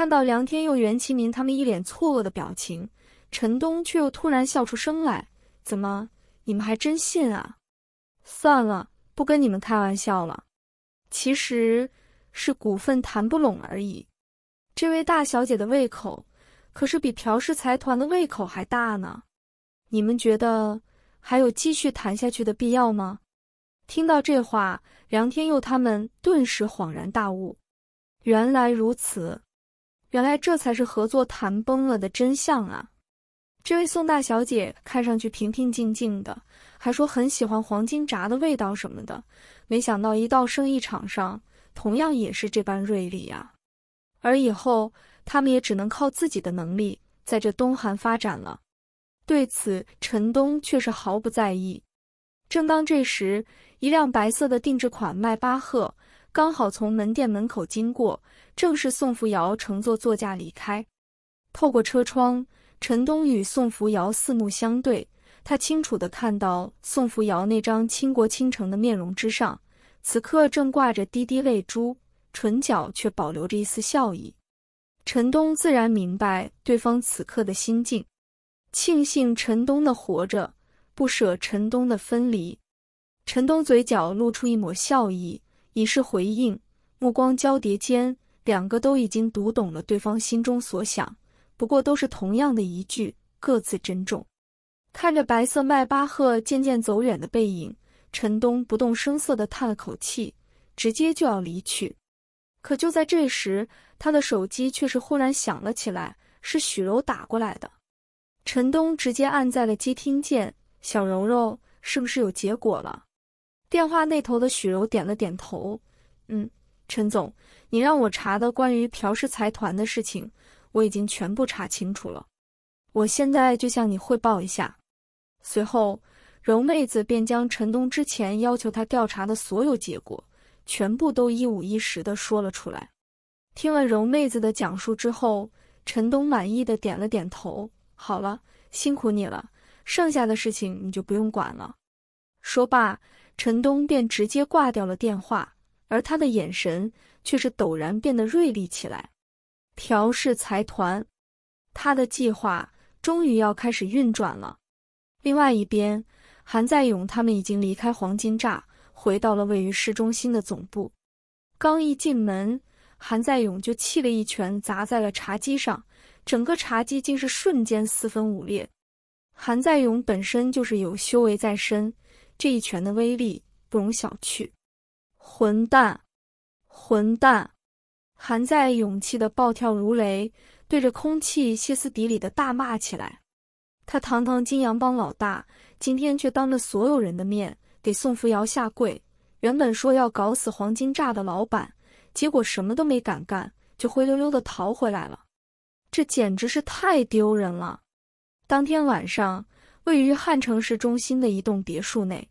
看到梁天佑、袁其民他们一脸错愕的表情，陈东却又突然笑出声来：“怎么，你们还真信啊？算了，不跟你们开玩笑了。其实是股份谈不拢而已。这位大小姐的胃口可是比朴氏财团的胃口还大呢。你们觉得还有继续谈下去的必要吗？”听到这话，梁天佑他们顿时恍然大悟：“原来如此。”原来这才是合作谈崩了的真相啊！这位宋大小姐看上去平平静静的，还说很喜欢黄金炸的味道什么的，没想到一到生意场上，同样也是这般锐利啊！而以后他们也只能靠自己的能力，在这东韩发展了。对此，陈东却是毫不在意。正当这时，一辆白色的定制款迈巴赫刚好从门店门口经过。正是宋扶摇乘坐座驾离开，透过车窗，陈东与宋扶摇四目相对。他清楚地看到宋扶摇那张倾国倾城的面容之上，此刻正挂着滴滴泪珠，唇角却保留着一丝笑意。陈东自然明白对方此刻的心境，庆幸陈东的活着，不舍陈东的分离。陈东嘴角露出一抹笑意，以示回应，目光交叠间。两个都已经读懂了对方心中所想，不过都是同样的一句“各自珍重”。看着白色迈巴赫渐渐走远的背影，陈东不动声色的叹了口气，直接就要离去。可就在这时，他的手机却是忽然响了起来，是许柔打过来的。陈东直接按在了接听键：“小柔柔，是不是有结果了？”电话那头的许柔点了点头：“嗯，陈总。”你让我查的关于朴氏财团的事情，我已经全部查清楚了。我现在就向你汇报一下。随后，柔妹子便将陈东之前要求他调查的所有结果，全部都一五一十的说了出来。听了柔妹子的讲述之后，陈东满意的点了点头。好了，辛苦你了，剩下的事情你就不用管了。说罢，陈东便直接挂掉了电话，而他的眼神。却是陡然变得锐利起来。朴氏财团，他的计划终于要开始运转了。另外一边，韩在勇他们已经离开黄金栅，回到了位于市中心的总部。刚一进门，韩在勇就气了一拳砸在了茶几上，整个茶几竟是瞬间四分五裂。韩在勇本身就是有修为在身，这一拳的威力不容小觑。混蛋！混蛋！韩在勇气的暴跳如雷，对着空气歇斯底里的大骂起来。他堂堂金阳帮老大，今天却当着所有人的面给宋扶摇下跪。原本说要搞死黄金炸的老板，结果什么都没敢干，就灰溜溜的逃回来了。这简直是太丢人了！当天晚上，位于汉城市中心的一栋别墅内，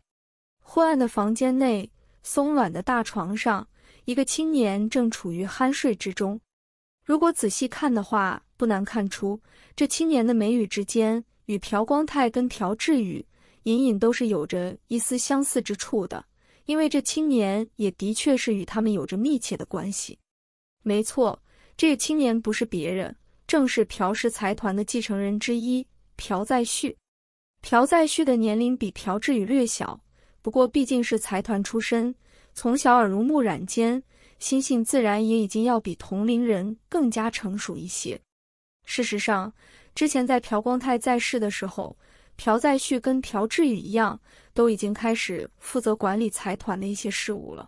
昏暗的房间内，松软的大床上。一个青年正处于酣睡之中，如果仔细看的话，不难看出这青年的眉宇之间，与朴光泰跟朴志宇隐隐都是有着一丝相似之处的。因为这青年也的确是与他们有着密切的关系。没错，这青年不是别人，正是朴氏财团的继承人之一朴在旭。朴在旭的年龄比朴志宇略小，不过毕竟是财团出身。从小耳濡目染间，心性自然也已经要比同龄人更加成熟一些。事实上，之前在朴光泰在世的时候，朴载旭跟朴智宇一样，都已经开始负责管理财团的一些事务了。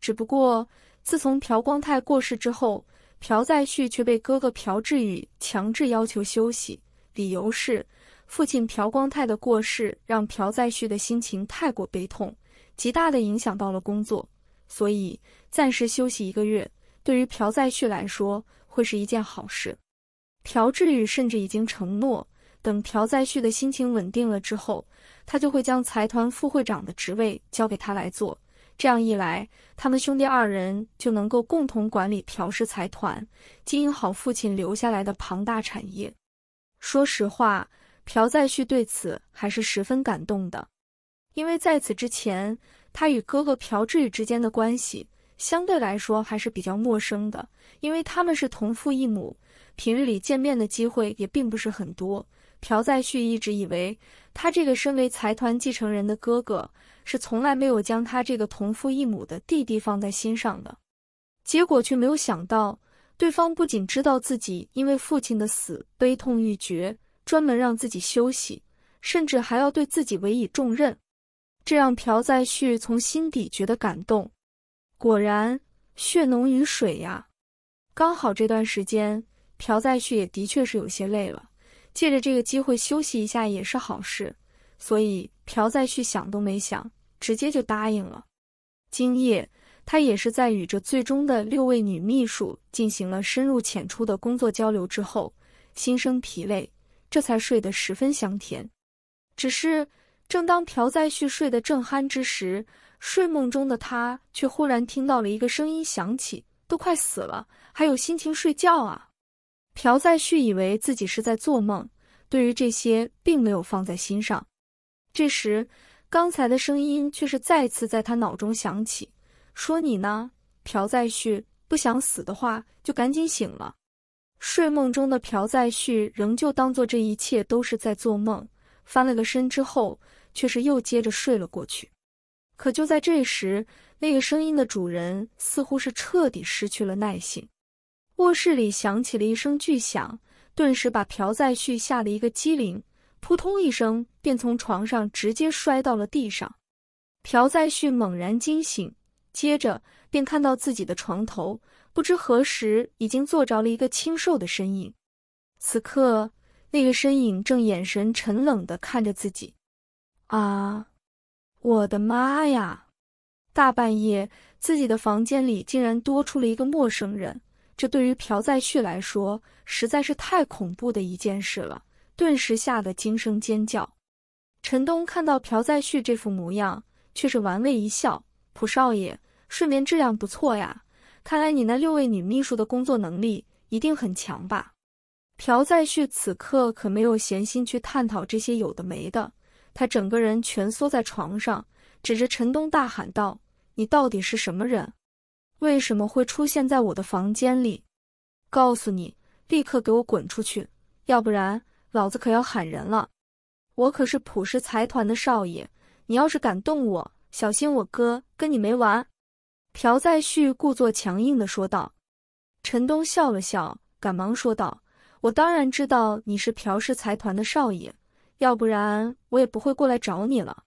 只不过，自从朴光泰过世之后，朴载旭却被哥哥朴智宇强制要求休息，理由是父亲朴光泰的过世让朴载旭的心情太过悲痛。极大的影响到了工作，所以暂时休息一个月对于朴在旭来说会是一件好事。朴志宇甚至已经承诺，等朴在旭的心情稳定了之后，他就会将财团副会长的职位交给他来做。这样一来，他们兄弟二人就能够共同管理朴氏财团，经营好父亲留下来的庞大产业。说实话，朴在旭对此还是十分感动的。因为在此之前，他与哥哥朴志宇之间的关系相对来说还是比较陌生的，因为他们是同父异母，平日里见面的机会也并不是很多。朴在旭一直以为他这个身为财团继承人的哥哥是从来没有将他这个同父异母的弟弟放在心上的，结果却没有想到，对方不仅知道自己因为父亲的死悲痛欲绝，专门让自己休息，甚至还要对自己委以重任。这让朴在旭从心底觉得感动，果然血浓于水呀。刚好这段时间，朴在旭也的确是有些累了，借着这个机会休息一下也是好事，所以朴在旭想都没想，直接就答应了。今夜他也是在与这最终的六位女秘书进行了深入浅出的工作交流之后，心生疲累，这才睡得十分香甜。只是。正当朴在旭睡得正酣之时，睡梦中的他却忽然听到了一个声音响起：“都快死了，还有心情睡觉啊？”朴在旭以为自己是在做梦，对于这些并没有放在心上。这时，刚才的声音却是再次在他脑中响起，说：“你呢，朴在旭？不想死的话，就赶紧醒了。”睡梦中的朴在旭仍旧当做这一切都是在做梦，翻了个身之后。却是又接着睡了过去。可就在这时，那个声音的主人似乎是彻底失去了耐性，卧室里响起了一声巨响，顿时把朴载旭吓了一个激灵，扑通一声便从床上直接摔到了地上。朴载旭猛然惊醒，接着便看到自己的床头不知何时已经坐着了一个清瘦的身影，此刻那个身影正眼神沉冷的看着自己。啊！我的妈呀！大半夜自己的房间里竟然多出了一个陌生人，这对于朴在旭来说实在是太恐怖的一件事了，顿时吓得惊声尖叫。陈东看到朴在旭这副模样，却是玩味一笑：“朴少爷，睡眠质量不错呀，看来你那六位女秘书的工作能力一定很强吧？”朴在旭此刻可没有闲心去探讨这些有的没的。他整个人蜷缩在床上，指着陈东大喊道：“你到底是什么人？为什么会出现在我的房间里？告诉你，立刻给我滚出去，要不然老子可要喊人了！我可是朴氏财团的少爷，你要是敢动我，小心我哥跟你没完！”朴在旭故作强硬的说道。陈东笑了笑，赶忙说道：“我当然知道你是朴氏财团的少爷。”要不然我也不会过来找你了，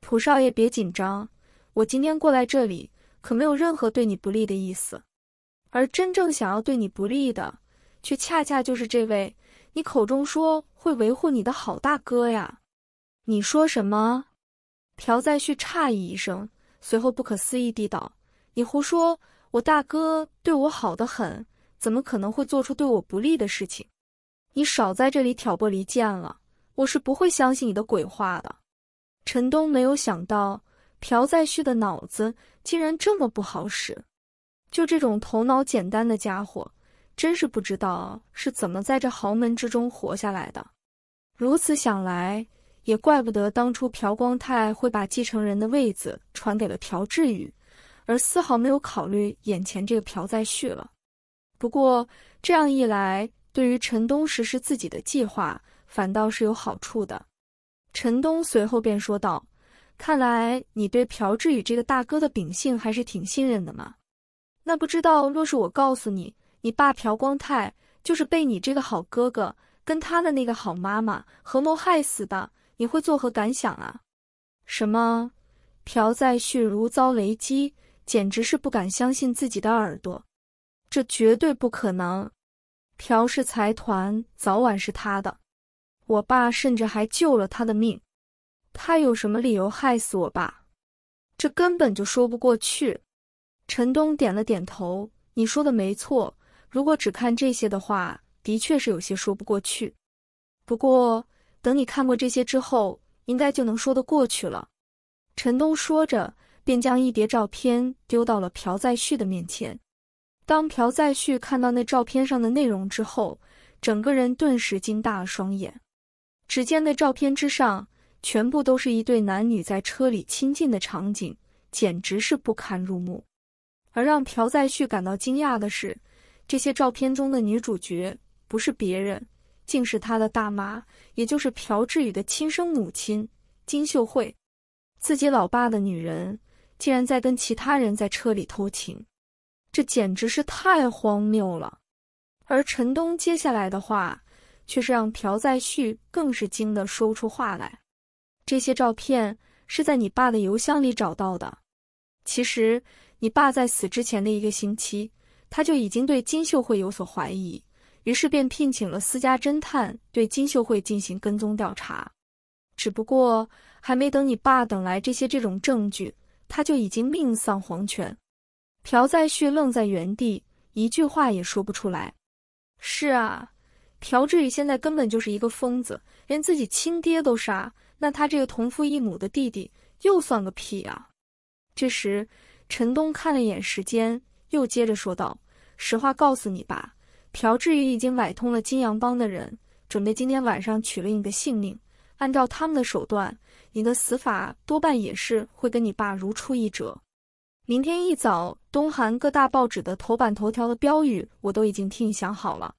蒲少爷，别紧张。我今天过来这里，可没有任何对你不利的意思。而真正想要对你不利的，却恰恰就是这位你口中说会维护你的好大哥呀！你说什么？朴在旭诧异一声，随后不可思议地道：“你胡说！我大哥对我好的很，怎么可能会做出对我不利的事情？你少在这里挑拨离间了。”我是不会相信你的鬼话的。陈东没有想到朴在旭的脑子竟然这么不好使，就这种头脑简单的家伙，真是不知道是怎么在这豪门之中活下来的。如此想来，也怪不得当初朴光泰会把继承人的位子传给了朴志宇，而丝毫没有考虑眼前这个朴在旭了。不过这样一来，对于陈东实施自己的计划。反倒是有好处的，陈东随后便说道：“看来你对朴志宇这个大哥的秉性还是挺信任的嘛。那不知道若是我告诉你，你爸朴光泰就是被你这个好哥哥跟他的那个好妈妈合谋害死的，你会作何感想啊？”什么？朴在旭如遭雷击，简直是不敢相信自己的耳朵，这绝对不可能！朴氏财团早晚是他的。我爸甚至还救了他的命，他有什么理由害死我爸？这根本就说不过去。陈东点了点头：“你说的没错，如果只看这些的话，的确是有些说不过去。不过等你看过这些之后，应该就能说得过去了。”陈东说着，便将一叠照片丢到了朴在旭的面前。当朴在旭看到那照片上的内容之后，整个人顿时惊大了双眼。只见那照片之上，全部都是一对男女在车里亲近的场景，简直是不堪入目。而让朴在旭感到惊讶的是，这些照片中的女主角不是别人，竟是他的大妈，也就是朴志宇的亲生母亲金秀慧。自己老爸的女人竟然在跟其他人在车里偷情，这简直是太荒谬了。而陈东接下来的话。却是让朴载旭更是惊得说不出话来。这些照片是在你爸的邮箱里找到的。其实你爸在死之前的一个星期，他就已经对金秀慧有所怀疑，于是便聘请了私家侦探对金秀慧进行跟踪调查。只不过还没等你爸等来这些这种证据，他就已经命丧黄泉。朴载旭愣在原地，一句话也说不出来。是啊。朴志宇现在根本就是一个疯子，连自己亲爹都杀，那他这个同父异母的弟弟又算个屁啊！这时，陈东看了一眼时间，又接着说道：“实话告诉你吧，朴志宇已经买通了金阳帮的人，准备今天晚上取了你的性命。按照他们的手段，你的死法多半也是会跟你爸如出一辙。明天一早，东韩各大报纸的头版头条的标语我都已经替你想好了。”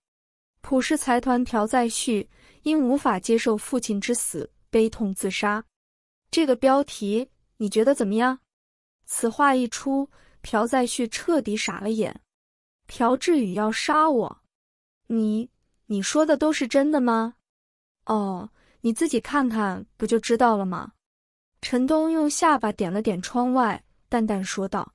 普氏财团朴在旭因无法接受父亲之死，悲痛自杀。这个标题你觉得怎么样？此话一出，朴在旭彻底傻了眼。朴志宇要杀我？你你说的都是真的吗？哦，你自己看看不就知道了吗？陈东用下巴点了点窗外，淡淡说道。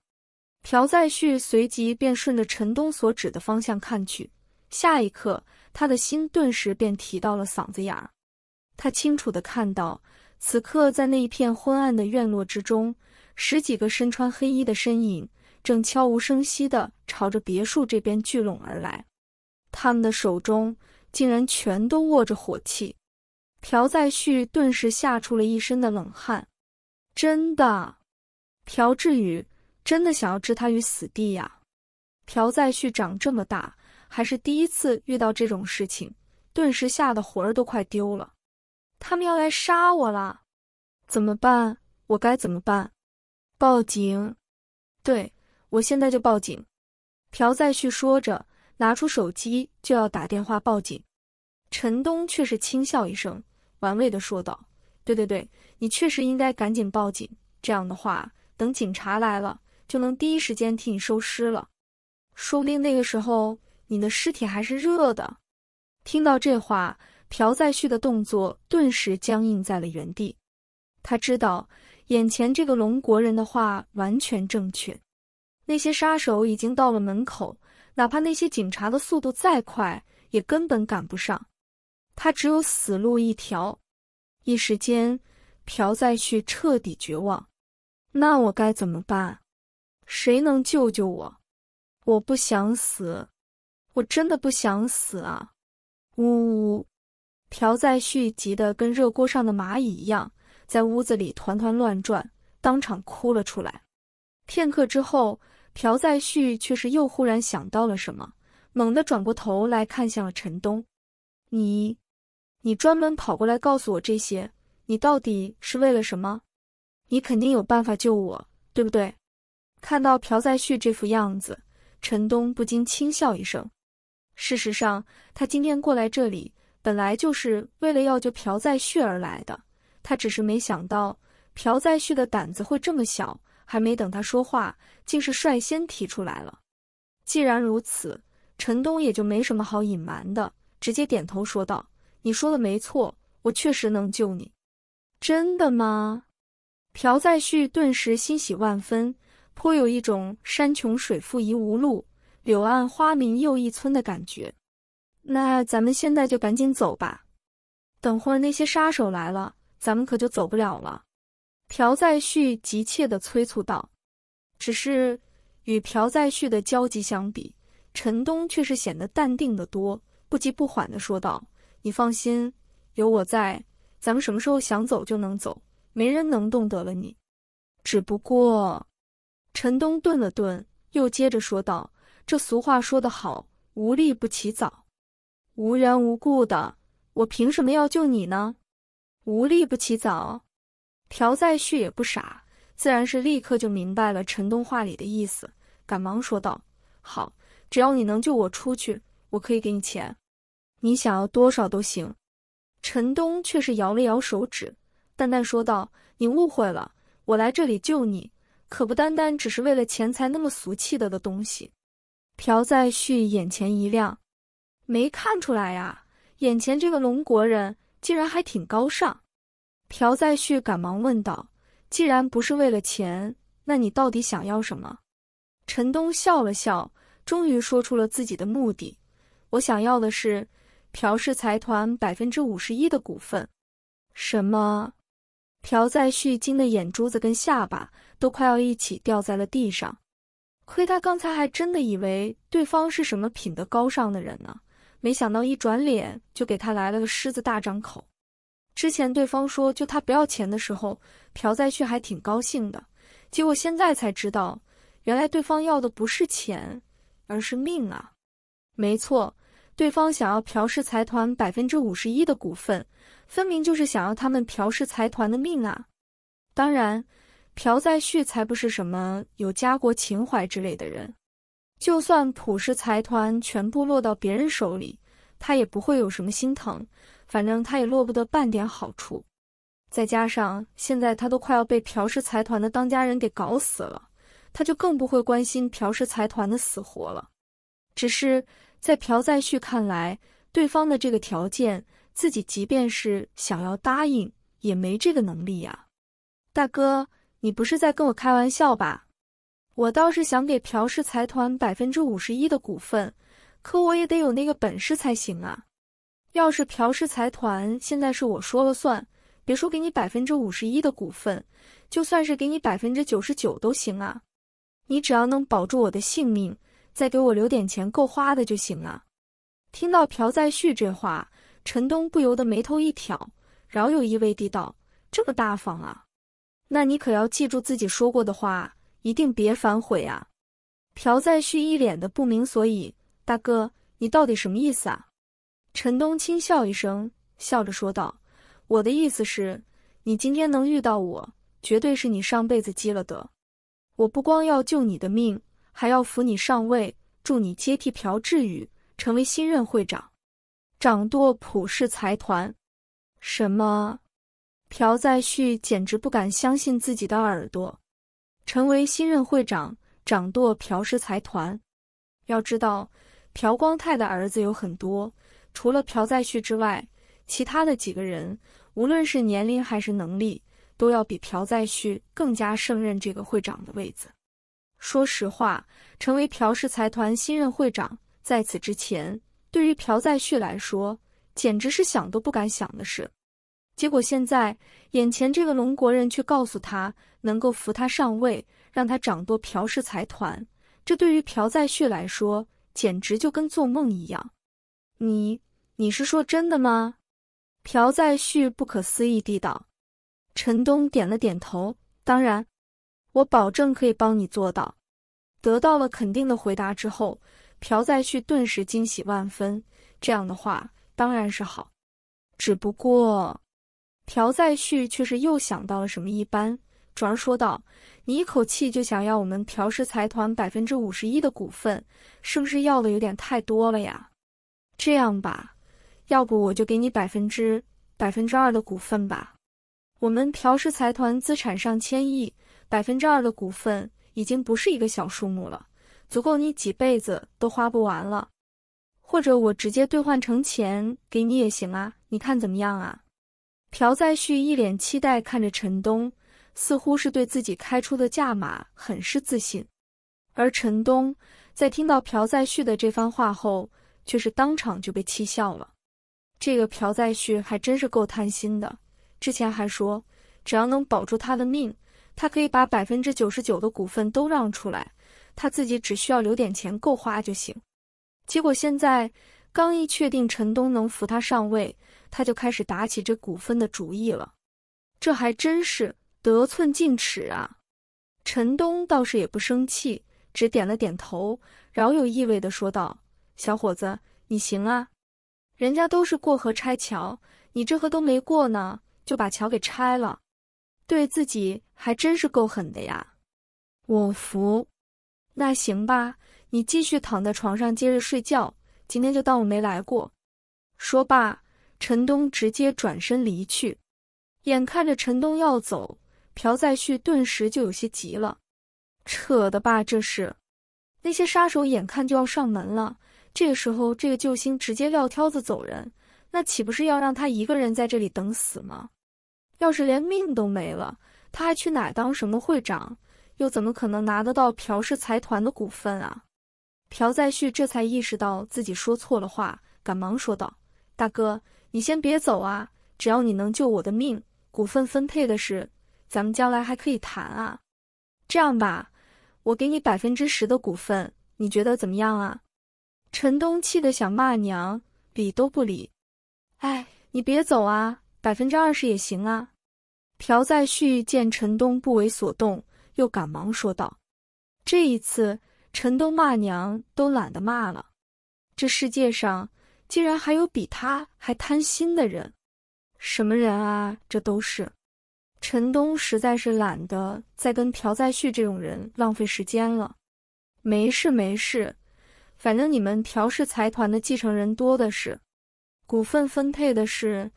朴在旭随即便顺着陈东所指的方向看去，下一刻。他的心顿时便提到了嗓子眼儿，他清楚的看到，此刻在那一片昏暗的院落之中，十几个身穿黑衣的身影正悄无声息的朝着别墅这边聚拢而来，他们的手中竟然全都握着火器。朴载旭顿时吓出了一身的冷汗，真的，朴志宇真的想要置他于死地呀！朴载旭长这么大。还是第一次遇到这种事情，顿时吓得魂儿都快丢了。他们要来杀我了，怎么办？我该怎么办？报警！对，我现在就报警。朴在旭说着，拿出手机就要打电话报警。陈东却是轻笑一声，玩味的说道：“对对对，你确实应该赶紧报警。这样的话，等警察来了，就能第一时间替你收尸了。说不定那个时候……”你的尸体还是热的。听到这话，朴在旭的动作顿时僵硬在了原地。他知道眼前这个龙国人的话完全正确。那些杀手已经到了门口，哪怕那些警察的速度再快，也根本赶不上。他只有死路一条。一时间，朴在旭彻底绝望。那我该怎么办？谁能救救我？我不想死。我真的不想死啊！呜呜！朴在旭急得跟热锅上的蚂蚁一样，在屋子里团团乱转，当场哭了出来。片刻之后，朴在旭却是又忽然想到了什么，猛地转过头来看向了陈东：“你，你专门跑过来告诉我这些，你到底是为了什么？你肯定有办法救我，对不对？”看到朴在旭这副样子，陈东不禁轻笑一声。事实上，他今天过来这里，本来就是为了要救朴在旭而来的。他只是没想到朴在旭的胆子会这么小，还没等他说话，竟是率先提出来了。既然如此，陈东也就没什么好隐瞒的，直接点头说道：“你说的没错，我确实能救你。”真的吗？朴在旭顿时欣喜万分，颇有一种山穷水复疑无路。柳暗花明又一村的感觉，那咱们现在就赶紧走吧。等会儿那些杀手来了，咱们可就走不了了。”朴在旭急切的催促道。只是与朴在旭的焦急相比，陈东却是显得淡定的多，不急不缓的说道：“你放心，有我在，咱们什么时候想走就能走，没人能动得了你。只不过，陈东顿了顿，又接着说道。”这俗话说得好，无利不起早。无缘无故的，我凭什么要救你呢？无利不起早。朴在旭也不傻，自然是立刻就明白了陈东话里的意思，赶忙说道：“好，只要你能救我出去，我可以给你钱，你想要多少都行。”陈东却是摇了摇手指，淡淡说道：“你误会了，我来这里救你，可不单单只是为了钱财那么俗气的的东西。”朴载旭眼前一亮，没看出来呀，眼前这个龙国人竟然还挺高尚。朴在旭赶忙问道：“既然不是为了钱，那你到底想要什么？”陈东笑了笑，终于说出了自己的目的：“我想要的是朴氏财团百分之五十一的股份。”什么？朴在旭惊得眼珠子跟下巴都快要一起掉在了地上。亏他刚才还真的以为对方是什么品德高尚的人呢，没想到一转脸就给他来了个狮子大张口。之前对方说就他不要钱的时候，朴在旭还挺高兴的，结果现在才知道，原来对方要的不是钱，而是命啊！没错，对方想要朴氏财团百分之五十一的股份，分明就是想要他们朴氏财团的命啊！当然。朴在旭才不是什么有家国情怀之类的人，就算朴氏财团全部落到别人手里，他也不会有什么心疼，反正他也落不得半点好处。再加上现在他都快要被朴氏财团的当家人给搞死了，他就更不会关心朴氏财团的死活了。只是在朴在旭看来，对方的这个条件，自己即便是想要答应，也没这个能力呀，大哥。你不是在跟我开玩笑吧？我倒是想给朴氏财团百分之五十一的股份，可我也得有那个本事才行啊。要是朴氏财团现在是我说了算，别说给你百分之五十一的股份，就算是给你百分之九十九都行啊。你只要能保住我的性命，再给我留点钱够花的就行啊。听到朴再旭这话，陈东不由得眉头一挑，饶有意味地道：“这么大方啊？”那你可要记住自己说过的话，一定别反悔啊！朴在旭一脸的不明所以，大哥，你到底什么意思啊？陈东轻笑一声，笑着说道：“我的意思是，你今天能遇到我，绝对是你上辈子积了德。我不光要救你的命，还要扶你上位，助你接替朴志宇，成为新任会长，掌舵普氏财团。”什么？朴载旭简直不敢相信自己的耳朵，成为新任会长，掌舵朴氏财团。要知道，朴光泰的儿子有很多，除了朴载旭之外，其他的几个人，无论是年龄还是能力，都要比朴载旭更加胜任这个会长的位子。说实话，成为朴氏财团新任会长，在此之前，对于朴载旭来说，简直是想都不敢想的事。结果现在，眼前这个龙国人却告诉他能够扶他上位，让他掌舵朴氏财团。这对于朴在旭来说，简直就跟做梦一样。你，你是说真的吗？朴在旭不可思议地道。陈东点了点头：“当然，我保证可以帮你做到。”得到了肯定的回答之后，朴在旭顿时惊喜万分。这样的话当然是好，只不过……朴再旭却是又想到了什么一般，转而说道：“你一口气就想要我们朴氏财团百分之五十一的股份，是不是要的有点太多了呀？这样吧，要不我就给你百分之百分之二的股份吧。我们朴氏财团资产上千亿，百分之二的股份已经不是一个小数目了，足够你几辈子都花不完了。或者我直接兑换成钱给你也行啊，你看怎么样啊？”朴在旭一脸期待看着陈东，似乎是对自己开出的价码很是自信。而陈东在听到朴在旭的这番话后，却是当场就被气笑了。这个朴在旭还真是够贪心的，之前还说只要能保住他的命，他可以把百分之九十九的股份都让出来，他自己只需要留点钱够花就行。结果现在刚一确定陈东能扶他上位。他就开始打起这股份的主意了，这还真是得寸进尺啊！陈东倒是也不生气，只点了点头，饶有意味地说道：“小伙子，你行啊！人家都是过河拆桥，你这河都没过呢，就把桥给拆了，对自己还真是够狠的呀！我服。那行吧，你继续躺在床上接着睡觉，今天就当我没来过。”说罢。陈东直接转身离去，眼看着陈东要走，朴再旭顿时就有些急了：“扯的吧，这是！那些杀手眼看就要上门了，这个时候这个救星直接撂挑子走人，那岂不是要让他一个人在这里等死吗？要是连命都没了，他还去哪当什么会长？又怎么可能拿得到朴氏财团的股份啊？”朴再旭这才意识到自己说错了话，赶忙说道：“大哥。”你先别走啊！只要你能救我的命，股份分配的事，咱们将来还可以谈啊。这样吧，我给你百分之十的股份，你觉得怎么样啊？陈东气得想骂娘，理都不理。哎，你别走啊，百分之二十也行啊。朴在旭见陈东不为所动，又赶忙说道。这一次，陈东骂娘都懒得骂了。这世界上。竟然还有比他还贪心的人，什么人啊？这都是陈东，实在是懒得再跟朴在旭这种人浪费时间了。没事没事，反正你们朴氏财团的继承人多的是，股份分配的事，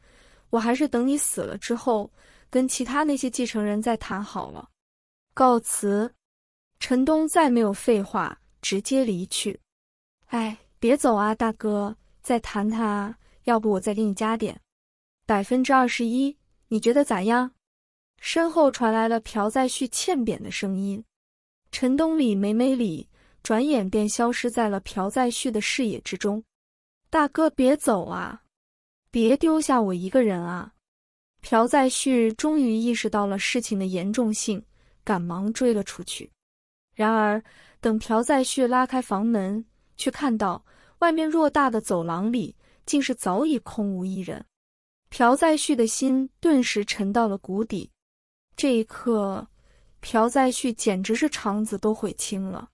我还是等你死了之后跟其他那些继承人再谈好了。告辞，陈东再没有废话，直接离去。哎，别走啊，大哥。再谈谈啊，要不我再给你加点，百分之二十一，你觉得咋样？身后传来了朴载旭欠扁的声音。陈东里没没理，转眼便消失在了朴载旭的视野之中。大哥，别走啊，别丢下我一个人啊！朴载旭终于意识到了事情的严重性，赶忙追了出去。然而，等朴载旭拉开房门，却看到。外面偌大的走廊里，竟是早已空无一人。朴载旭的心顿时沉到了谷底。这一刻，朴载旭简直是肠子都悔青了。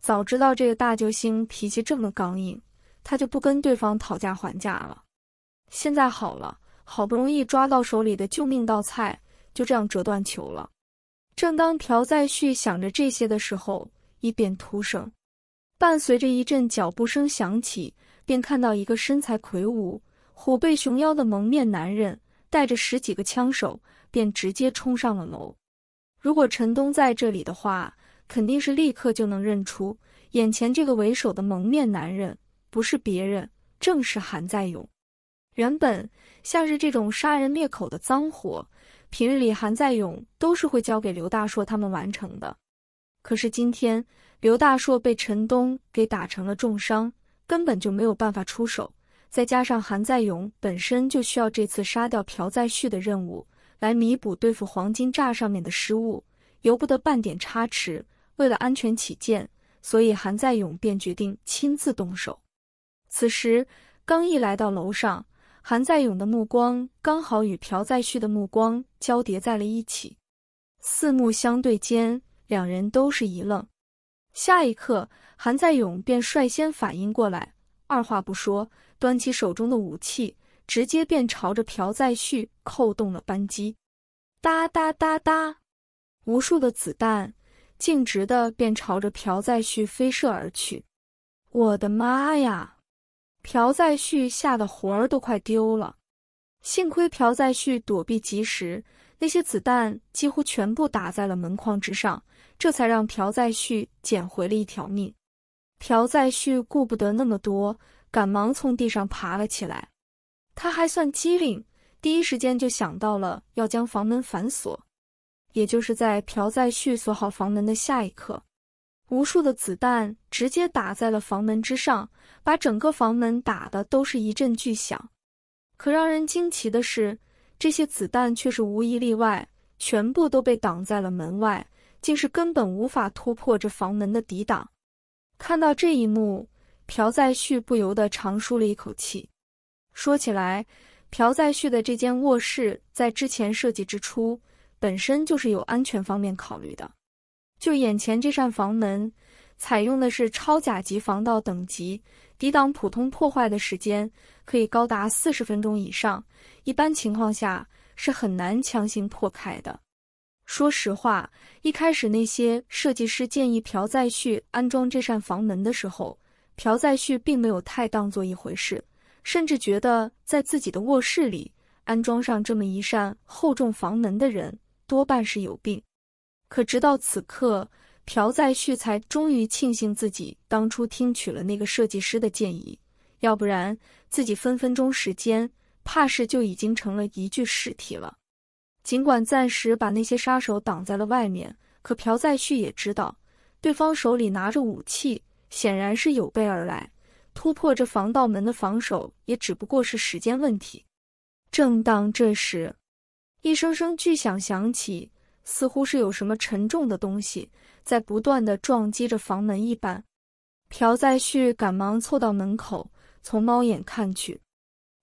早知道这个大救星脾气这么刚硬，他就不跟对方讨价还价了。现在好了，好不容易抓到手里的救命稻菜，就这样折断球了。正当朴载旭想着这些的时候，异变突生。伴随着一阵脚步声响起，便看到一个身材魁梧、虎背熊腰的蒙面男人，带着十几个枪手，便直接冲上了楼。如果陈东在这里的话，肯定是立刻就能认出眼前这个为首的蒙面男人，不是别人，正是韩在勇。原本像是这种杀人灭口的脏活，平日里韩在勇都是会交给刘大硕他们完成的。可是今天，刘大硕被陈东给打成了重伤，根本就没有办法出手。再加上韩在勇本身就需要这次杀掉朴在旭的任务来弥补对付黄金炸上面的失误，由不得半点差池。为了安全起见，所以韩在勇便决定亲自动手。此时刚一来到楼上，韩在勇的目光刚好与朴在旭的目光交叠在了一起，四目相对间。两人都是一愣，下一刻，韩在勇便率先反应过来，二话不说，端起手中的武器，直接便朝着朴在旭扣动了扳机，哒哒哒哒，无数的子弹径直的便朝着朴在旭飞射而去。我的妈呀！朴在旭吓得魂儿都快丢了，幸亏朴在旭躲避及时，那些子弹几乎全部打在了门框之上。这才让朴载旭捡回了一条命。朴载旭顾不得那么多，赶忙从地上爬了起来。他还算机灵，第一时间就想到了要将房门反锁。也就是在朴载旭锁好房门的下一刻，无数的子弹直接打在了房门之上，把整个房门打的都是一阵巨响。可让人惊奇的是，这些子弹却是无一例外，全部都被挡在了门外。竟是根本无法突破这房门的抵挡。看到这一幕，朴载旭不由得长舒了一口气。说起来，朴载旭的这间卧室在之前设计之初，本身就是有安全方面考虑的。就眼前这扇房门，采用的是超甲级防盗等级，抵挡普通破坏的时间可以高达四十分钟以上，一般情况下是很难强行破开的。说实话，一开始那些设计师建议朴载旭安装这扇房门的时候，朴载旭并没有太当做一回事，甚至觉得在自己的卧室里安装上这么一扇厚重房门的人多半是有病。可直到此刻，朴载旭才终于庆幸自己当初听取了那个设计师的建议，要不然自己分分钟时间，怕是就已经成了一具尸体了。尽管暂时把那些杀手挡在了外面，可朴载旭也知道，对方手里拿着武器，显然是有备而来。突破这防盗门的防守，也只不过是时间问题。正当这时，一声声巨响响起，似乎是有什么沉重的东西在不断的撞击着房门一般。朴载旭赶忙凑到门口，从猫眼看去，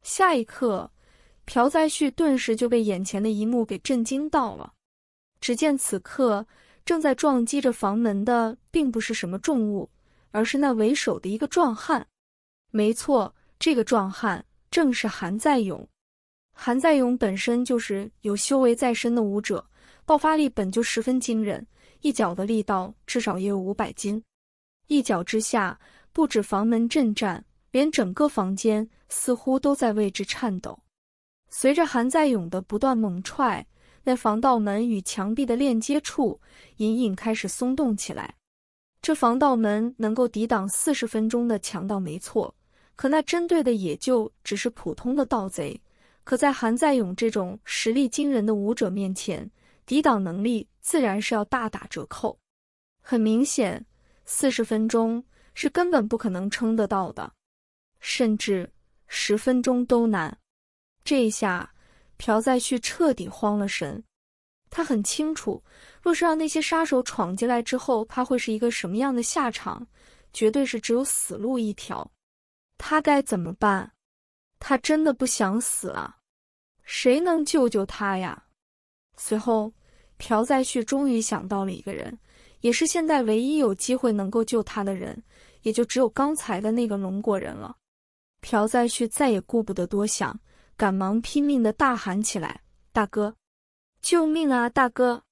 下一刻。朴在旭顿时就被眼前的一幕给震惊到了。只见此刻正在撞击着房门的，并不是什么重物，而是那为首的一个壮汉。没错，这个壮汉正是韩在勇。韩在勇本身就是有修为在身的武者，爆发力本就十分惊人，一脚的力道至少也有五百斤。一脚之下，不止房门震颤，连整个房间似乎都在为之颤抖。随着韩在勇的不断猛踹，那防盗门与墙壁的链接处隐隐开始松动起来。这防盗门能够抵挡四十分钟的强盗没错，可那针对的也就只是普通的盗贼。可在韩在勇这种实力惊人的武者面前，抵挡能力自然是要大打折扣。很明显，四十分钟是根本不可能撑得到的，甚至十分钟都难。这一下，朴载旭彻底慌了神。他很清楚，若是让那些杀手闯进来之后，他会是一个什么样的下场，绝对是只有死路一条。他该怎么办？他真的不想死啊！谁能救救他呀？随后，朴载旭终于想到了一个人，也是现在唯一有机会能够救他的人，也就只有刚才的那个龙国人了。朴载旭再也顾不得多想。赶忙拼命的大喊起来：“大哥，救命啊！大哥，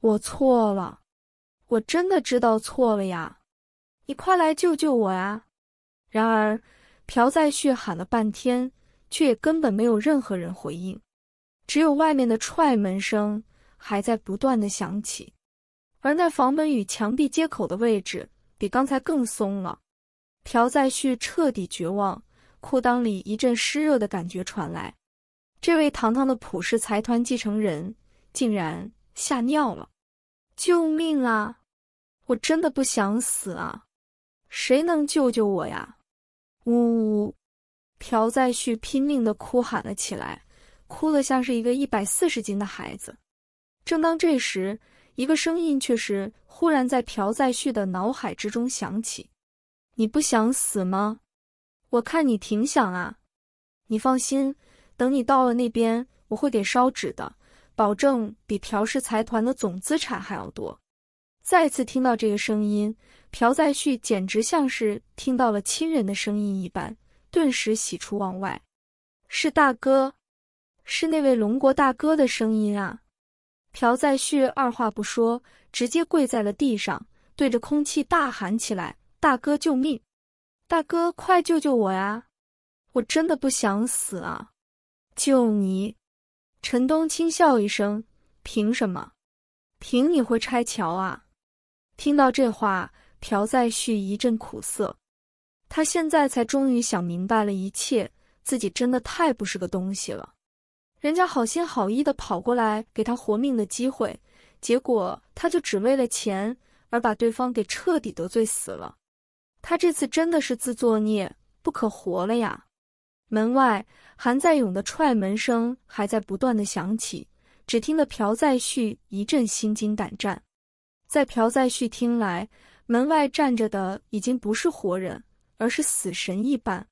我错了，我真的知道错了呀！你快来救救我呀！”然而，朴在旭喊了半天，却也根本没有任何人回应，只有外面的踹门声还在不断的响起，而那房门与墙壁接口的位置比刚才更松了。朴在旭彻底绝望。裤裆里一阵湿热的感觉传来，这位堂堂的普氏财团继承人竟然吓尿了！救命啊！我真的不想死啊！谁能救救我呀？呜呜！朴载旭拼命的哭喊了起来，哭得像是一个一百四十斤的孩子。正当这时，一个声音却是忽然在朴载旭的脑海之中响起：“你不想死吗？”我看你挺想啊，你放心，等你到了那边，我会给烧纸的，保证比朴氏财团的总资产还要多。再次听到这个声音，朴在旭简直像是听到了亲人的声音一般，顿时喜出望外。是大哥，是那位龙国大哥的声音啊！朴在旭二话不说，直接跪在了地上，对着空气大喊起来：“大哥，救命！”大哥，快救救我呀！我真的不想死啊！救你！陈东轻笑一声：“凭什么？凭你会拆桥啊？”听到这话，朴在旭一阵苦涩。他现在才终于想明白了一切，自己真的太不是个东西了。人家好心好意的跑过来给他活命的机会，结果他就只为了钱而把对方给彻底得罪死了。他这次真的是自作孽，不可活了呀！门外韩在勇的踹门声还在不断的响起，只听得朴在旭一阵心惊胆战。在朴在旭听来，门外站着的已经不是活人，而是死神一般。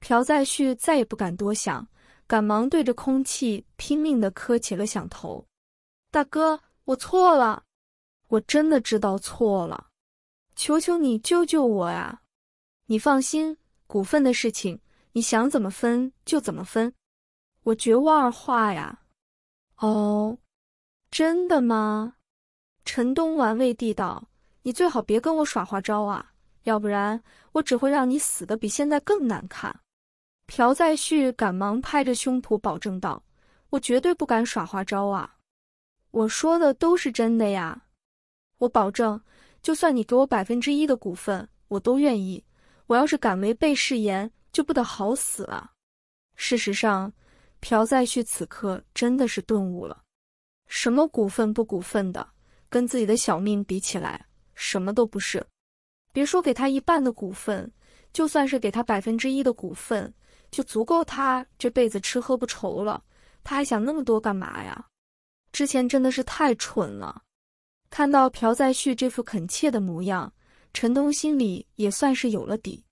朴在旭再也不敢多想，赶忙对着空气拼命的磕起了响头：“大哥，我错了，我真的知道错了。”求求你救救我呀！你放心，股份的事情你想怎么分就怎么分，我绝无二话呀。哦，真的吗？陈东玩味地道：“你最好别跟我耍花招啊，要不然我只会让你死的比现在更难看。”朴再旭赶忙拍着胸脯保证道：“我绝对不敢耍花招啊！我说的都是真的呀，我保证。”就算你给我百分之一的股份，我都愿意。我要是敢违背誓言，就不得好死啊！事实上，朴在旭此刻真的是顿悟了，什么股份不股份的，跟自己的小命比起来，什么都不是。别说给他一半的股份，就算是给他百分之一的股份，就足够他这辈子吃喝不愁了。他还想那么多干嘛呀？之前真的是太蠢了。看到朴载旭这副恳切的模样，陈东心里也算是有了底。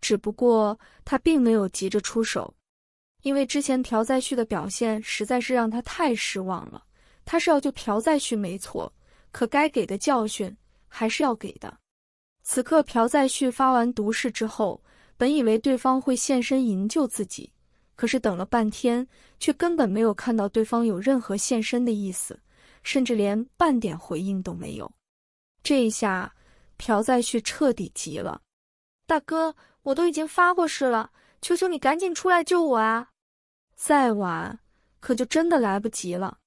只不过他并没有急着出手，因为之前朴载旭的表现实在是让他太失望了。他是要救朴载旭没错，可该给的教训还是要给的。此刻朴载旭发完毒誓之后，本以为对方会现身营救自己，可是等了半天，却根本没有看到对方有任何现身的意思。甚至连半点回应都没有，这一下朴载旭彻底急了。大哥，我都已经发过誓了，求求你赶紧出来救我啊！再晚可就真的来不及了。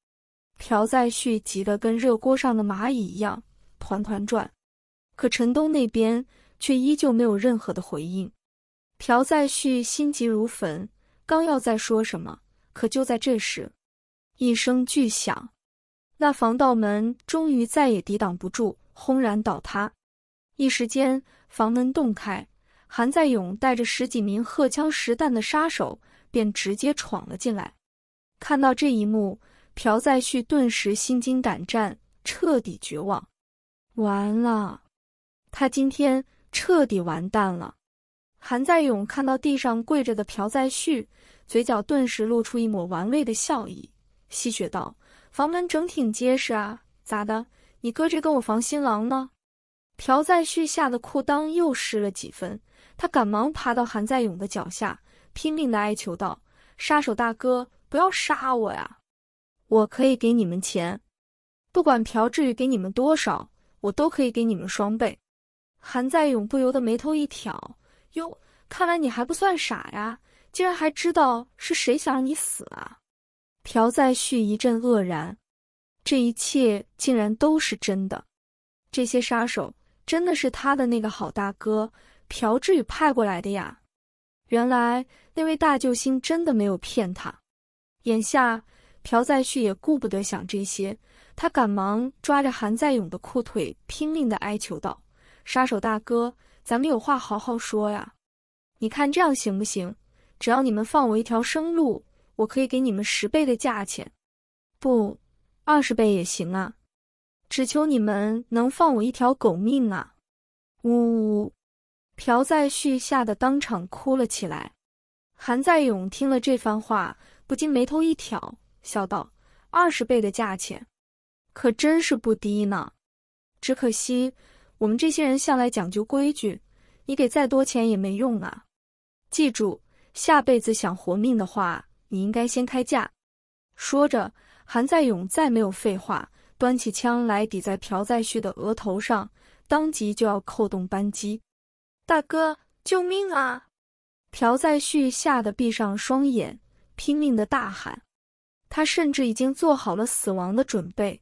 朴载旭急得跟热锅上的蚂蚁一样，团团转。可陈东那边却依旧没有任何的回应。朴载旭心急如焚，刚要再说什么，可就在这时，一声巨响。那防盗门终于再也抵挡不住，轰然倒塌。一时间，房门洞开，韩在勇带着十几名荷枪实弹的杀手便直接闯了进来。看到这一幕，朴在旭顿时心惊胆战，彻底绝望。完了，他今天彻底完蛋了。韩在勇看到地上跪着的朴在旭，嘴角顿时露出一抹玩味的笑意，戏谑道。房门整挺结实啊，咋的？你搁这跟我防新郎呢？朴在旭吓得裤裆又湿了几分，他赶忙爬到韩在勇的脚下，拼命的哀求道：“杀手大哥，不要杀我呀！我可以给你们钱，不管朴志宇给你们多少，我都可以给你们双倍。”韩在勇不由得眉头一挑，哟，看来你还不算傻呀，竟然还知道是谁想让你死啊！朴在旭一阵愕然，这一切竟然都是真的！这些杀手真的是他的那个好大哥朴志宇派过来的呀！原来那位大救星真的没有骗他。眼下，朴载旭也顾不得想这些，他赶忙抓着韩在勇的裤腿，拼命的哀求道：“杀手大哥，咱们有话好好说呀！你看这样行不行？只要你们放我一条生路。”我可以给你们十倍的价钱，不，二十倍也行啊！只求你们能放我一条狗命啊！呜呜！朴在旭吓得当场哭了起来。韩在勇听了这番话，不禁眉头一挑，笑道：“二十倍的价钱，可真是不低呢。只可惜我们这些人向来讲究规矩，你给再多钱也没用啊！记住，下辈子想活命的话。”你应该先开价。”说着，韩在勇再没有废话，端起枪来抵在朴在旭的额头上，当即就要扣动扳机。“大哥，救命啊！”朴在旭吓得闭上双眼，拼命的大喊，他甚至已经做好了死亡的准备。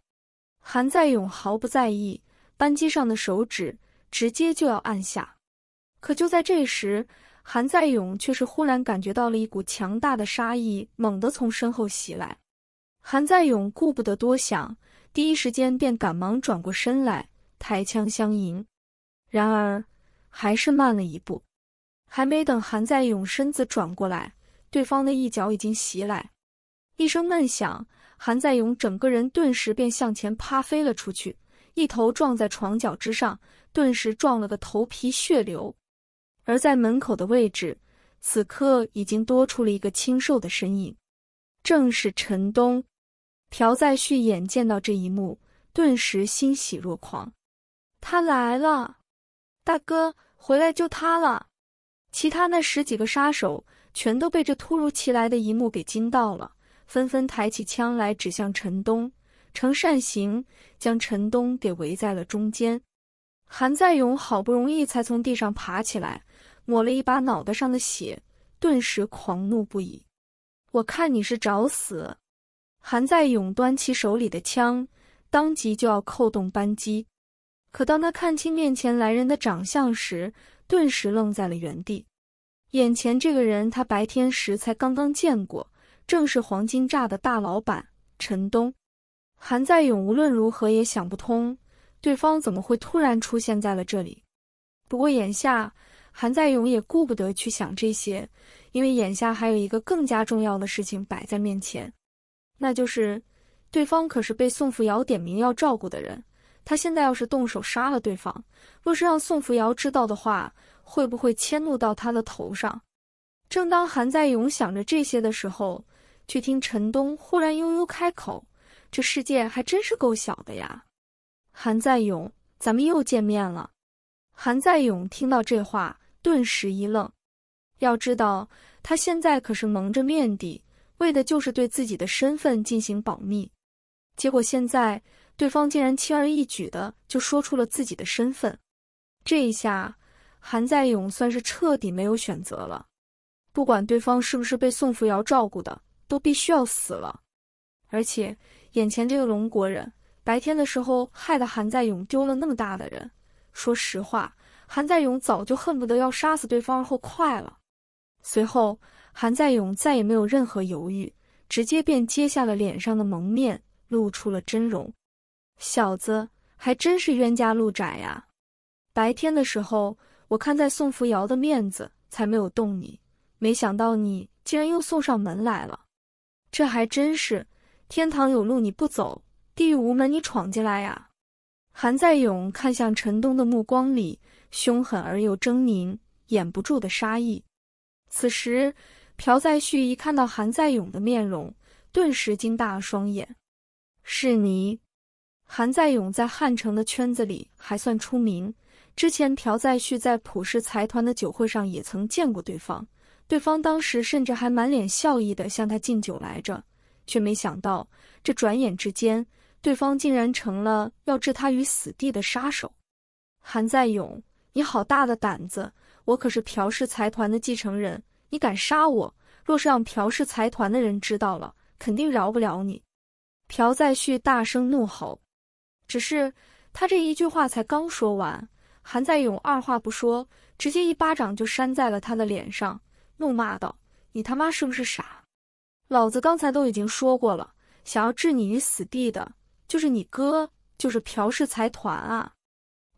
韩在勇毫不在意，扳机上的手指直接就要按下。可就在这时，韩在勇却是忽然感觉到了一股强大的杀意，猛地从身后袭来。韩在勇顾不得多想，第一时间便赶忙转过身来，抬枪相迎。然而还是慢了一步，还没等韩在勇身子转过来，对方的一脚已经袭来。一声闷响，韩在勇整个人顿时便向前趴飞了出去，一头撞在床角之上，顿时撞了个头皮血流。而在门口的位置，此刻已经多出了一个清瘦的身影，正是陈东。朴在旭眼见到这一幕，顿时欣喜若狂，他来了，大哥回来救他了。其他那十几个杀手全都被这突如其来的一幕给惊到了，纷纷抬起枪来指向陈东，呈扇形将陈东给围在了中间。韩在勇好不容易才从地上爬起来。抹了一把脑袋上的血，顿时狂怒不已。我看你是找死！韩在勇端起手里的枪，当即就要扣动扳机。可当他看清面前来人的长相时，顿时愣在了原地。眼前这个人，他白天时才刚刚见过，正是黄金炸的大老板陈东。韩在勇无论如何也想不通，对方怎么会突然出现在了这里。不过眼下。韩在勇也顾不得去想这些，因为眼下还有一个更加重要的事情摆在面前，那就是对方可是被宋扶摇点名要照顾的人。他现在要是动手杀了对方，若是让宋扶摇知道的话，会不会迁怒到他的头上？正当韩在勇想着这些的时候，却听陈东忽然悠悠开口：“这世界还真是够小的呀，韩在勇，咱们又见面了。”韩在勇听到这话。顿时一愣，要知道他现在可是蒙着面的，为的就是对自己的身份进行保密。结果现在对方竟然轻而易举的就说出了自己的身份，这一下韩在勇算是彻底没有选择了。不管对方是不是被宋扶摇照顾的，都必须要死了。而且眼前这个龙国人，白天的时候害得韩在勇丢了那么大的人，说实话。韩在勇早就恨不得要杀死对方而后快了。随后，韩在勇再也没有任何犹豫，直接便揭下了脸上的蒙面，露出了真容。小子，还真是冤家路窄呀！白天的时候，我看在宋扶摇的面子，才没有动你。没想到你竟然又送上门来了。这还真是天堂有路你不走，地狱无门你闯进来呀！韩在勇看向陈东的目光里。凶狠而又狰狞，掩不住的杀意。此时，朴在旭一看到韩在勇的面容，顿时惊大了双眼。是你，韩在勇在汉城的圈子里还算出名。之前，朴在旭在普氏财团的酒会上也曾见过对方，对方当时甚至还满脸笑意的向他敬酒来着。却没想到，这转眼之间，对方竟然成了要置他于死地的杀手。韩在勇。你好大的胆子！我可是朴氏财团的继承人，你敢杀我？若是让朴氏财团的人知道了，肯定饶不了你！朴在旭大声怒吼。只是他这一句话才刚说完，韩在勇二话不说，直接一巴掌就扇在了他的脸上，怒骂道：“你他妈是不是傻？老子刚才都已经说过了，想要置你于死地的，就是你哥，就是朴氏财团啊！”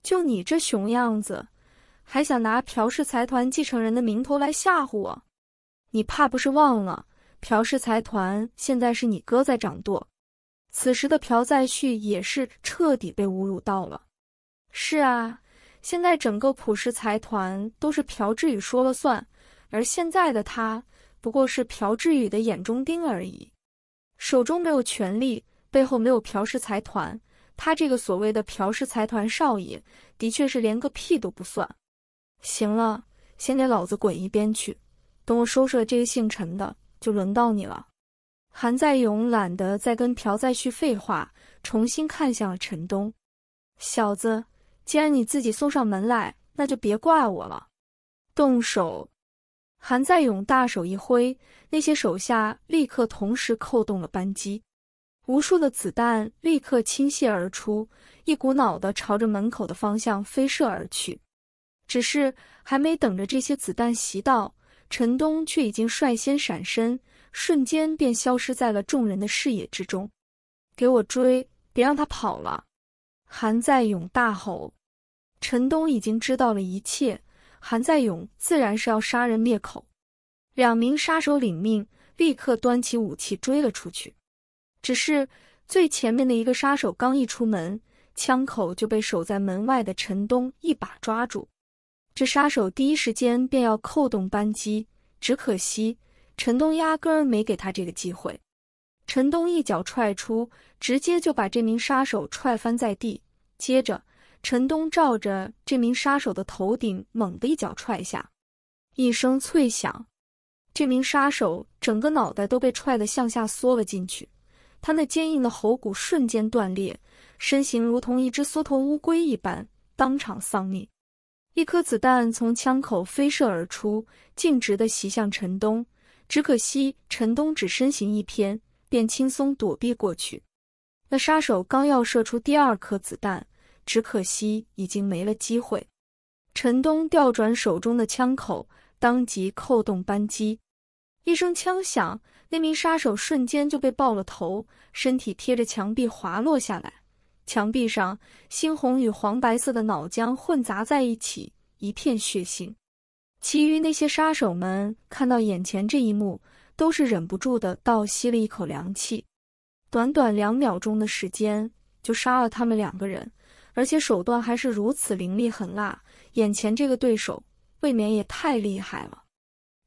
就你这熊样子，还想拿朴氏财团继承人的名头来吓唬我？你怕不是忘了朴氏财团现在是你哥在掌舵？此时的朴在旭也是彻底被侮辱到了。是啊，现在整个朴氏财团都是朴志宇说了算，而现在的他不过是朴志宇的眼中钉而已，手中没有权力，背后没有朴氏财团。他这个所谓的朴氏财团少爷，的确是连个屁都不算。行了，先给老子滚一边去！等我收拾了这个姓陈的，就轮到你了。韩在勇懒得再跟朴再旭废话，重新看向了陈东小子。既然你自己送上门来，那就别怪我了。动手！韩在勇大手一挥，那些手下立刻同时扣动了扳机。无数的子弹立刻倾泻而出，一股脑的朝着门口的方向飞射而去。只是还没等着这些子弹袭到，陈东却已经率先闪身，瞬间便消失在了众人的视野之中。给我追，别让他跑了！韩在勇大吼。陈东已经知道了一切，韩在勇自然是要杀人灭口。两名杀手领命，立刻端起武器追了出去。只是最前面的一个杀手刚一出门，枪口就被守在门外的陈东一把抓住。这杀手第一时间便要扣动扳机，只可惜陈东压根儿没给他这个机会。陈东一脚踹出，直接就把这名杀手踹翻在地。接着，陈东照着这名杀手的头顶猛地一脚踹下，一声脆响，这名杀手整个脑袋都被踹得向下缩了进去。他那坚硬的喉骨瞬间断裂，身形如同一只缩头乌龟一般，当场丧命。一颗子弹从枪口飞射而出，径直的袭向陈东。只可惜陈东只身形一偏，便轻松躲避过去。那杀手刚要射出第二颗子弹，只可惜已经没了机会。陈东调转手中的枪口，当即扣动扳机，一声枪响。那名杀手瞬间就被爆了头，身体贴着墙壁滑落下来，墙壁上猩红与黄白色的脑浆混杂在一起，一片血腥。其余那些杀手们看到眼前这一幕，都是忍不住的倒吸了一口凉气。短短两秒钟的时间就杀了他们两个人，而且手段还是如此凌厉狠辣，眼前这个对手未免也太厉害了。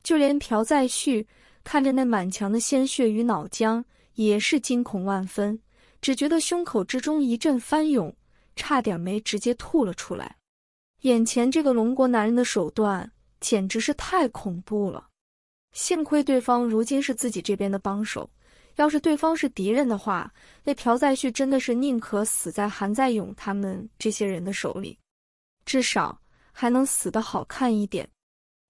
就连朴在旭。看着那满墙的鲜血与脑浆，也是惊恐万分，只觉得胸口之中一阵翻涌，差点没直接吐了出来。眼前这个龙国男人的手段简直是太恐怖了。幸亏对方如今是自己这边的帮手，要是对方是敌人的话，那朴在旭真的是宁可死在韩在勇他们这些人的手里，至少还能死得好看一点。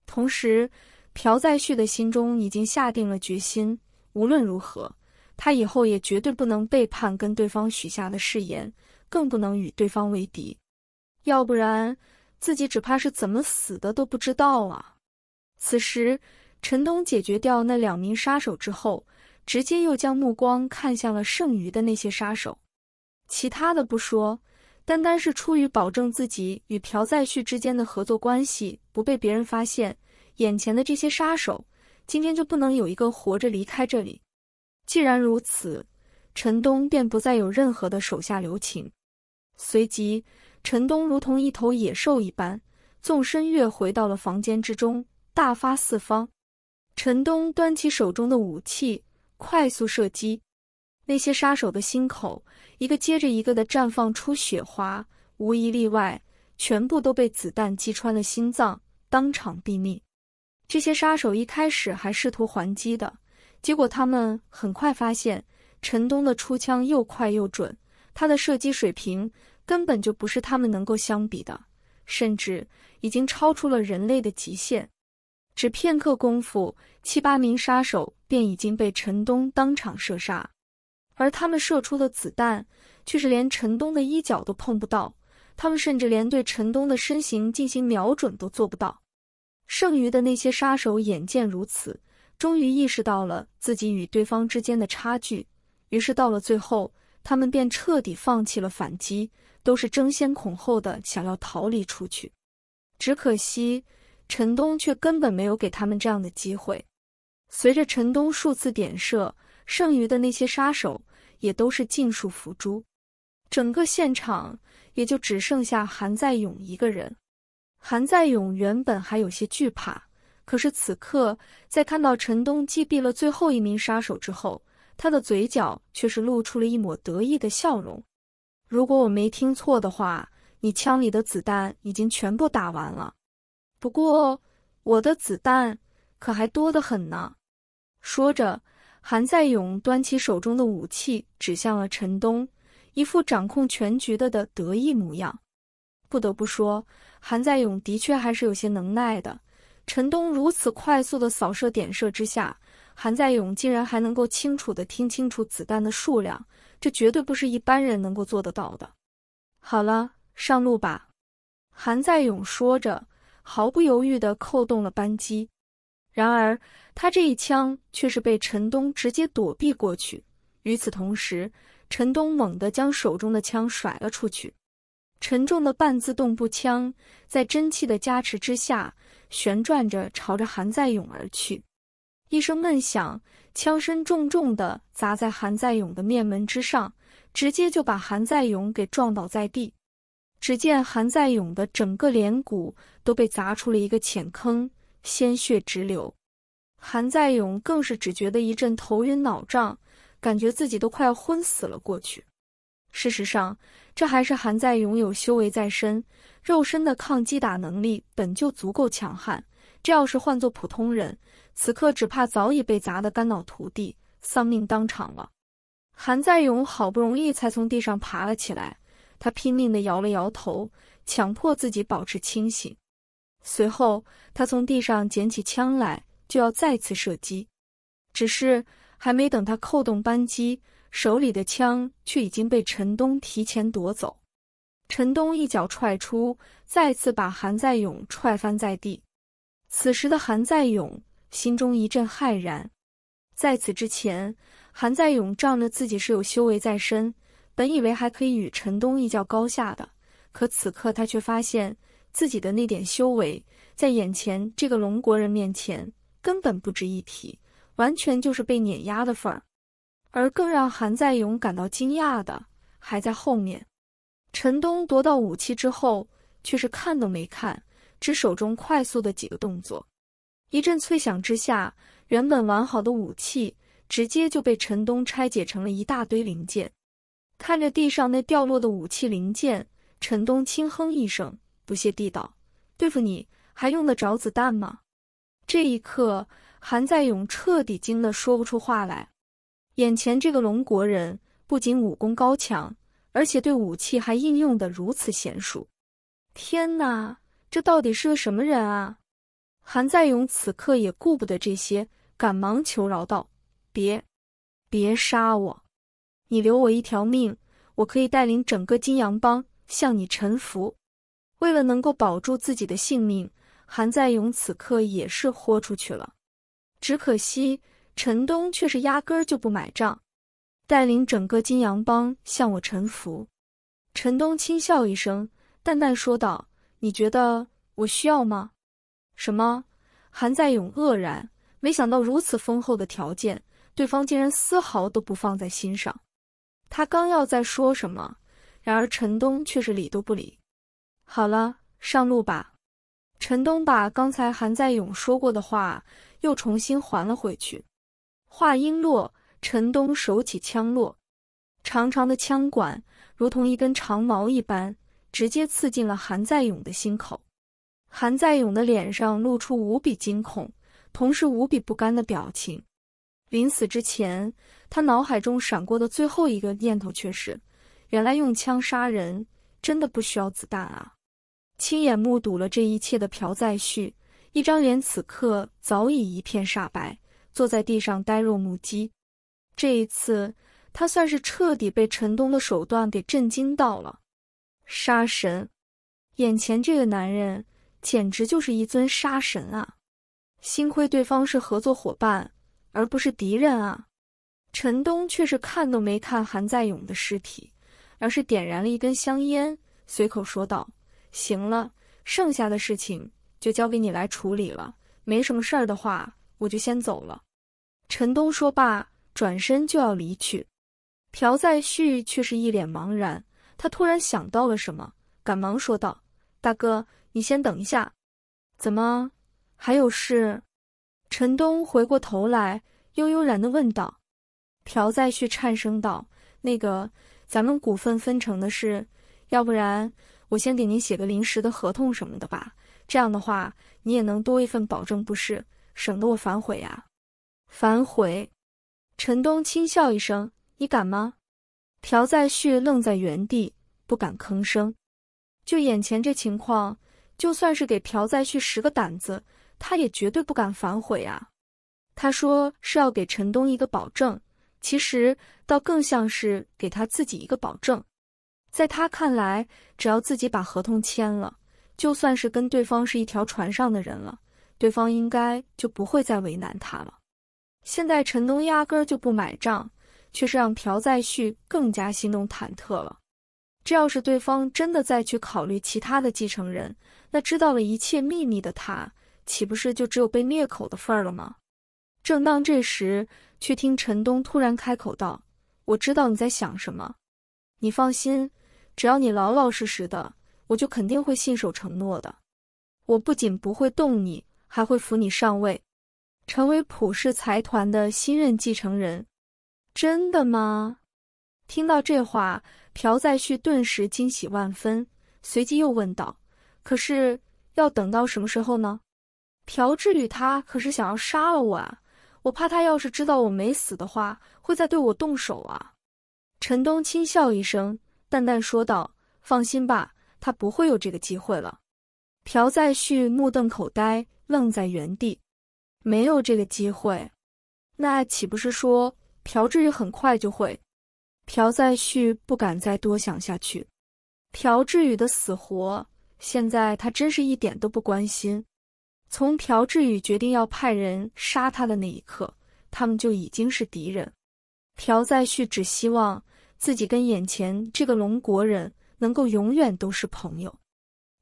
同时。朴在旭的心中已经下定了决心，无论如何，他以后也绝对不能背叛跟对方许下的誓言，更不能与对方为敌，要不然自己只怕是怎么死的都不知道啊！此时，陈东解决掉那两名杀手之后，直接又将目光看向了剩余的那些杀手。其他的不说，单单是出于保证自己与朴在旭之间的合作关系不被别人发现。眼前的这些杀手，今天就不能有一个活着离开这里。既然如此，陈东便不再有任何的手下留情。随即，陈东如同一头野兽一般，纵身跃回到了房间之中，大发四方。陈东端起手中的武器，快速射击。那些杀手的心口，一个接着一个的绽放出雪花，无一例外，全部都被子弹击穿了心脏，当场毙命。这些杀手一开始还试图还击的结果，他们很快发现陈东的出枪又快又准，他的射击水平根本就不是他们能够相比的，甚至已经超出了人类的极限。只片刻功夫，七八名杀手便已经被陈东当场射杀，而他们射出的子弹却是连陈东的衣角都碰不到，他们甚至连对陈东的身形进行瞄准都做不到。剩余的那些杀手眼见如此，终于意识到了自己与对方之间的差距，于是到了最后，他们便彻底放弃了反击，都是争先恐后的想要逃离出去。只可惜陈东却根本没有给他们这样的机会。随着陈东数次点射，剩余的那些杀手也都是尽数伏诛，整个现场也就只剩下韩在勇一个人。韩在勇原本还有些惧怕，可是此刻在看到陈东击毙了最后一名杀手之后，他的嘴角却是露出了一抹得意的笑容。如果我没听错的话，你枪里的子弹已经全部打完了，不过我的子弹可还多得很呢。说着，韩在勇端起手中的武器，指向了陈东，一副掌控全局的的得意模样。不得不说，韩在勇的确还是有些能耐的。陈东如此快速的扫射、点射之下，韩在勇竟然还能够清楚的听清楚子弹的数量，这绝对不是一般人能够做得到的。好了，上路吧。韩在勇说着，毫不犹豫的扣动了扳机。然而，他这一枪却是被陈东直接躲避过去。与此同时，陈东猛地将手中的枪甩了出去。沉重的半自动步枪在真气的加持之下旋转着，朝着韩在勇而去。一声闷响，枪身重重的砸在韩在勇的面门之上，直接就把韩在勇给撞倒在地。只见韩在勇的整个脸骨都被砸出了一个浅坑，鲜血直流。韩在勇更是只觉得一阵头晕脑胀，感觉自己都快要昏死了过去。事实上，这还是韩在勇有修为在身，肉身的抗击打能力本就足够强悍。这要是换做普通人，此刻只怕早已被砸得肝脑涂地，丧命当场了。韩在勇好不容易才从地上爬了起来，他拼命的摇了摇头，强迫自己保持清醒。随后，他从地上捡起枪来，就要再次射击。只是还没等他扣动扳机，手里的枪却已经被陈东提前夺走，陈东一脚踹出，再次把韩在勇踹翻在地。此时的韩在勇心中一阵骇然。在此之前，韩在勇仗着自己是有修为在身，本以为还可以与陈东一较高下的，可此刻他却发现自己的那点修为在眼前这个龙国人面前根本不值一提，完全就是被碾压的份儿。而更让韩在勇感到惊讶的还在后面。陈东夺到武器之后，却是看都没看，只手中快速的几个动作，一阵脆响之下，原本完好的武器直接就被陈东拆解成了一大堆零件。看着地上那掉落的武器零件，陈东轻哼一声，不屑地道：“对付你还用得着子弹吗？”这一刻，韩在勇彻底惊得说不出话来。眼前这个龙国人不仅武功高强，而且对武器还应用的如此娴熟。天哪，这到底是个什么人啊？韩在勇此刻也顾不得这些，赶忙求饶道：“别，别杀我！你留我一条命，我可以带领整个金阳帮向你臣服。”为了能够保住自己的性命，韩在勇此刻也是豁出去了。只可惜。陈东却是压根儿就不买账，带领整个金阳帮向我臣服。陈东轻笑一声，淡淡说道：“你觉得我需要吗？”什么？韩在勇愕然，没想到如此丰厚的条件，对方竟然丝毫都不放在心上。他刚要再说什么，然而陈东却是理都不理。好了，上路吧。陈东把刚才韩在勇说过的话又重新还了回去。话音落，陈东手起枪落，长长的枪管如同一根长矛一般，直接刺进了韩在勇的心口。韩在勇的脸上露出无比惊恐，同时无比不甘的表情。临死之前，他脑海中闪过的最后一个念头却是：原来用枪杀人真的不需要子弹啊！亲眼目睹了这一切的朴在旭，一张脸此刻早已一片煞白。坐在地上呆若木鸡，这一次他算是彻底被陈东的手段给震惊到了。杀神，眼前这个男人简直就是一尊杀神啊！幸亏对方是合作伙伴，而不是敌人啊！陈东却是看都没看韩在勇的尸体，而是点燃了一根香烟，随口说道：“行了，剩下的事情就交给你来处理了。没什么事儿的话。”我就先走了。”陈东说罢，转身就要离去。朴在旭却是一脸茫然，他突然想到了什么，赶忙说道：“大哥，你先等一下，怎么还有事？”陈东回过头来，悠悠然的问道。朴在旭颤声道：“那个，咱们股份分成的事，要不然我先给您写个临时的合同什么的吧，这样的话，你也能多一份保证，不是？”省得我反悔呀！反悔！陈东轻笑一声：“你敢吗？”朴在旭愣在原地，不敢吭声。就眼前这情况，就算是给朴在旭十个胆子，他也绝对不敢反悔啊！他说是要给陈东一个保证，其实倒更像是给他自己一个保证。在他看来，只要自己把合同签了，就算是跟对方是一条船上的人了。对方应该就不会再为难他了。现在陈东压根就不买账，却是让朴在旭更加心中忐忑了。这要是对方真的再去考虑其他的继承人，那知道了一切秘密的他，岂不是就只有被灭口的份了吗？正当这时，却听陈东突然开口道：“我知道你在想什么，你放心，只要你老老实实的，我就肯定会信守承诺的。我不仅不会动你。”还会扶你上位，成为普氏财团的新任继承人，真的吗？听到这话，朴在旭顿时惊喜万分，随即又问道：“可是要等到什么时候呢？”朴志宇他可是想要杀了我啊！我怕他要是知道我没死的话，会再对我动手啊！陈东轻笑一声，淡淡说道：“放心吧，他不会有这个机会了。”朴在旭目瞪口呆。愣在原地，没有这个机会，那岂不是说朴志宇很快就会？朴再旭不敢再多想下去。朴志宇的死活，现在他真是一点都不关心。从朴志宇决定要派人杀他的那一刻，他们就已经是敌人。朴再旭只希望自己跟眼前这个龙国人能够永远都是朋友。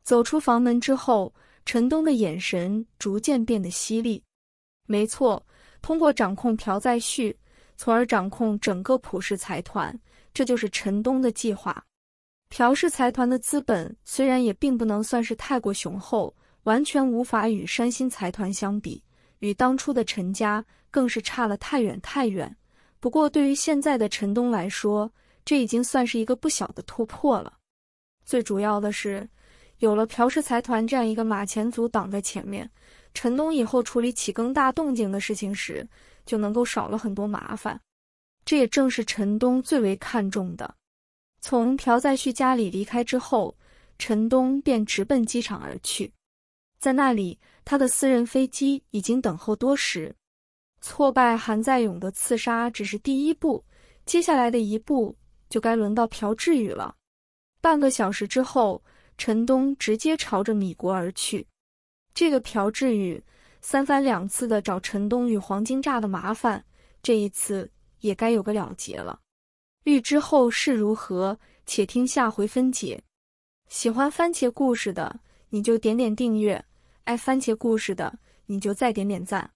走出房门之后。陈东的眼神逐渐变得犀利。没错，通过掌控朴在旭，从而掌控整个朴氏财团，这就是陈东的计划。朴氏财团的资本虽然也并不能算是太过雄厚，完全无法与山新财团相比，与当初的陈家更是差了太远太远。不过，对于现在的陈东来说，这已经算是一个不小的突破了。最主要的是。有了朴氏财团这样一个马前卒挡在前面，陈东以后处理起更大动静的事情时，就能够少了很多麻烦。这也正是陈东最为看重的。从朴在旭家里离开之后，陈东便直奔机场而去，在那里，他的私人飞机已经等候多时。挫败韩在勇的刺杀只是第一步，接下来的一步就该轮到朴志宇了。半个小时之后。陈东直接朝着米国而去。这个朴志宇三番两次的找陈东与黄金炸的麻烦，这一次也该有个了结了。欲知后事如何，且听下回分解。喜欢番茄故事的，你就点点订阅；爱番茄故事的，你就再点点赞。